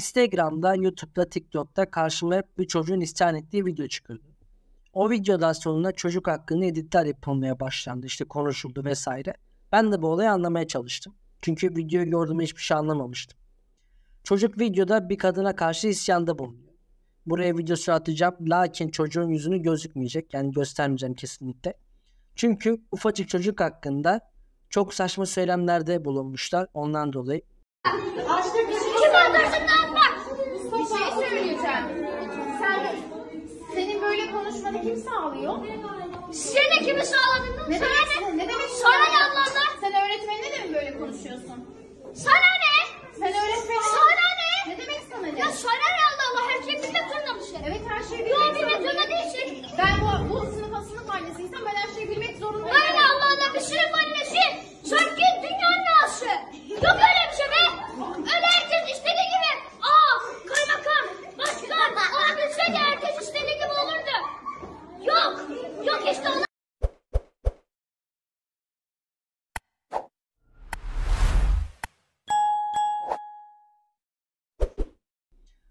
Instagram'da, YouTube'da, TikTok'ta karşıma hep bir çocuğun isyan ettiği video çıkıyordu. O videodan sonra çocuk hakkında editler yapılmaya başlandı. İşte konuşuldu vesaire. Ben de bu olayı anlamaya çalıştım. Çünkü videoyu gördüğümde hiçbir şey anlamamıştım. Çocuk videoda bir kadına karşı isyanda bulunuyor. Buraya videosu atacağım. Lakin çocuğun yüzünü gözükmeyecek. Yani göstermeyeceğim kesinlikle. Çünkü ufacık çocuk hakkında çok saçma söylemlerde bulunmuşlar. Ondan dolayı Açtık bir şey. Kim öldürsün lan bak. Bir şey söyleyeceğim. Sen senin böyle konuşmanı kim sağlıyor? Seni kimi sağladın? Ne demek? Ne demek? Sana yalanlar. Sen öğretmenine de mi böyle konuşuyorsun? Sana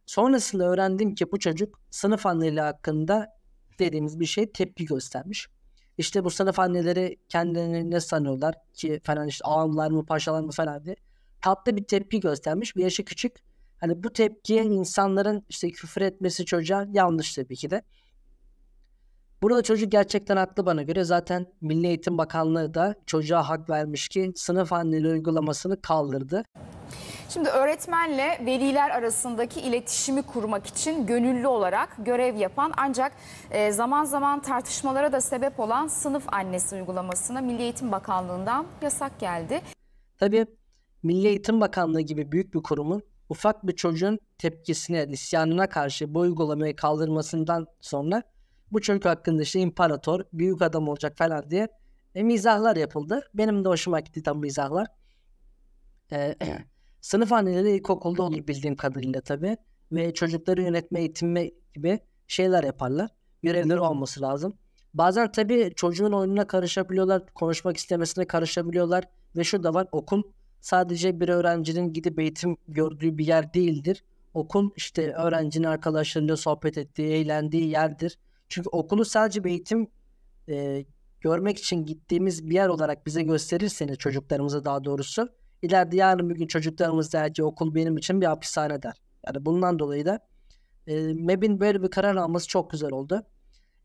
Sonrasında öğrendim ki bu çocuk sınıf anneleri hakkında dediğimiz bir şey tepki göstermiş. İşte bu sınıf anneleri kendilerini ne sanıyorlar ki falan işte ağamlar mı paşalar mı falan diye. Tatlı bir tepki göstermiş. Bir yaşı küçük. Hani bu tepkiye insanların işte küfür etmesi çocuğa yanlış tabii ki de. Burada çocuk gerçekten haklı bana göre. Zaten Milli Eğitim Bakanlığı da çocuğa hak vermiş ki sınıf anneleri uygulamasını kaldırdı. Şimdi öğretmenle veliler arasındaki iletişimi kurmak için gönüllü olarak görev yapan ancak e, zaman zaman tartışmalara da sebep olan sınıf annesi uygulamasına Milli Eğitim Bakanlığı'ndan yasak geldi. Tabii Milli Eğitim Bakanlığı gibi büyük bir kurumun ufak bir çocuğun tepkisine, isyanına karşı bu uygulamayı kaldırmasından sonra bu çocuk hakkında işte imparator, büyük adam olacak falan diye e, mizahlar yapıldı. Benim de hoşuma gitti tam mizahlar. E, Sınıf anneleri ilkokulda olur bildiğim kadarıyla tabii. Ve çocukları yönetme, eğitimle gibi şeyler yaparlar. Görevleri olması lazım. Bazen tabii çocuğun oyununa karışabiliyorlar, konuşmak istemesine karışabiliyorlar. Ve şu da var, okul sadece bir öğrencinin gidip eğitim gördüğü bir yer değildir. Okul işte öğrencinin arkadaşlarıyla sohbet ettiği, eğlendiği yerdir. Çünkü okulu sadece bir eğitim e, görmek için gittiğimiz bir yer olarak bize gösterirseniz çocuklarımıza daha doğrusu ileride yarın bir gün çocuklarımız der ki okul benim için bir hapishane der. Yani bundan dolayı da e, MEB'in böyle bir karar alması çok güzel oldu.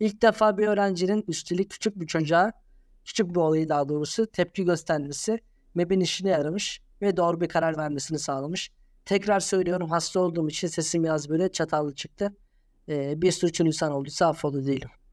İlk defa bir öğrencinin üstelik küçük bir çocuğa, küçük bir olayı daha doğrusu tepki göstermesi MEB'in işine yaramış ve doğru bir karar vermesini sağlamış. Tekrar söylüyorum hasta olduğum için sesim biraz böyle çatallı çıktı. Ee, bir sürü insan olduysa affola değilim.